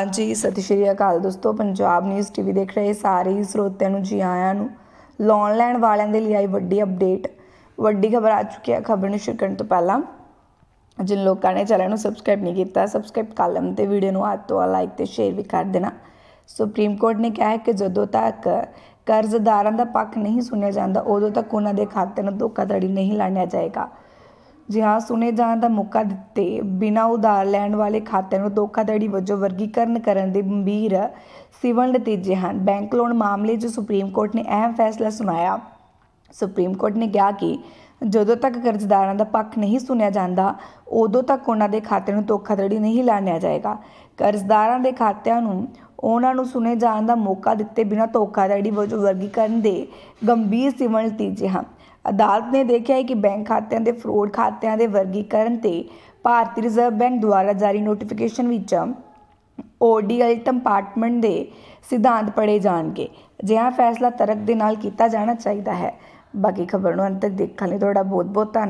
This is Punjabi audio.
ਹਾਂਜੀ ਸਤਿ ਸ਼੍ਰੀ ਅਕਾਲ ਦੋਸਤੋ ਪੰਜਾਬ ਨਿਊਜ਼ ਟੀਵੀ ਦੇਖ ਰਹੇ ਸਾਰੇ ਸਰੋਤਿਆਂ ਨੂੰ ਜੀ ਆਇਆਂ ਨੂੰ ਲੋਨ ਲੈਣ ਵਾਲਿਆਂ ਦੇ ਲਈ ਆਈ ਵੱਡੀ ਅਪਡੇਟ ਵੱਡੀ ਖਬਰ ਆ ਚੁੱਕੀ ਹੈ ਖਬਰ ਨੂੰ ਸ਼ੁਰੂ ਕਰਨ ਤੋਂ ਪਹਿਲਾਂ ਜਿਨ ਲੋਕਾਂ ਨੇ ਚੈਨਲ ਨੂੰ ਸਬਸਕ੍ਰਾਈਬ ਨਹੀਂ ਕੀਤਾ ਸਬਸਕ੍ਰਾਈਬ ਕਰ ਲੈਣ ਤੇ ਵੀਡੀਓ ਨੂੰ ਹੱਥ ਤੋਂ ਲਾਈਕ ਤੇ ਸ਼ੇਅਰ ਵੀ ਕਰ ਦੇਣਾ ਸੁਪਰੀਮ ਕੋਰਟ ਨੇ ਕਿਹਾ ਹੈ ਕਿ ਜਦੋਂ ਤੱਕ ਕਰਜ਼ਦਾਰਾਂ ਦਾ ਪੱਖ ਨਹੀਂ ਸੁਣਿਆ ਜਾਂਦਾ ਉਦੋਂ ਤੱਕ ਉਹਨਾਂ ਦੇ ਖਾਤੇ ਨੂੰ ਧੋਖਾਧੜੀ ਨਹੀਂ ਲਾਣਿਆ ਜਾਏਗਾ ਜਿਹਾ ਸੁਨੇ ਜਾਣ ਦਾ ਮੌਕਾ ਦਿੱਤੇ ਬਿਨਾ ਉਧਾਰ ਲੈਣ ਵਾਲੇ ਖਾਤਿਆਂ ਨੂੰ ਧੋਖਾਧੜੀ ਵਜੋਂ ਵਰਗੀਕਰਨ ਕਰਨ ਦੇ ਗੰਭੀਰ ਸਿਵਲ ਨਤੀਜੇ ਹਨ ਬੈਂਕ ਲੋਨ ਮਾਮਲੇ 'ਚ ਸੁਪਰੀਮ ਕੋਰਟ ਨੇ ਅਹਿਮ ਫੈਸਲਾ ਸੁਣਾਇਆ ਸੁਪਰੀਮ ਕੋਰਟ ਨੇ ਕਿਹਾ ਕਿ ਜਦੋਂ ਤੱਕ ਕਰਜ਼ਦਾਰਾਂ ਦਾ ਪੱਖ ਨਹੀਂ ਸੁਣਿਆ ਜਾਂਦਾ ਉਦੋਂ ਤੱਕ ਉਹਨਾਂ ਦੇ ਖਾਤੇ ਨੂੰ ਧੋਖਾਧੜੀ ਨਹੀਂ ਲਾਣਿਆ ਜਾਏਗਾ ਕਰਜ਼ਦਾਰਾਂ ਦੇ ਖਾਤਿਆਂ ਨੂੰ ਉਹਨਾਂ ਨੂੰ ਸੁਨੇ ਜਾਣ ਦਾ ਮੌਕਾ ਦਿੱਤੇ ਬਿਨਾ ਧੋਖਾਧੜੀ ਵਜੋਂ ਵਰਗੀਕਰਨ ਦੇ ਗੰਭੀਰ ਸਿਵਲ ਨਤੀਜੇ ਹਨ ਅਦਾਲਤ ਨੇ ਦੇਖਿਆ ਹੈ ਕਿ ਬੈਂਕ ਖਾਤਿਆਂ ਦੇ ਫਰੋਡ ਖਾਤਿਆਂ ਦੇ ਵਰਗੀਕਰਨ ਤੇ ਭਾਰਤੀ ਰਿਜ਼ਰਵ ਬੈਂਕ ਦੁਆਰਾ ਜਾਰੀ ਨੋਟੀਫਿਕੇਸ਼ਨ ਵਿੱਚ ਓਡੀਐਲ ਡਿਪਾਰਟਮੈਂਟ ਦੇ ਸਿਧਾਂਤ ਪੜੇ ਜਾਣਗੇ ਜਿਹਾ ਫੈਸਲਾ ਤਰਕ ਦੇ ਨਾਲ ਕੀਤਾ ਜਾਣਾ ਚਾਹੀਦਾ ਹੈ ਬਾਕੀ ਖਬਰ ਨੂੰ ਅੰਤ ਤੱਕ ਦੇਖਣ ਲਈ ਤੁਹਾਡਾ ਬਹੁਤ ਬਹੁਤ ਧੰਨਵਾਦ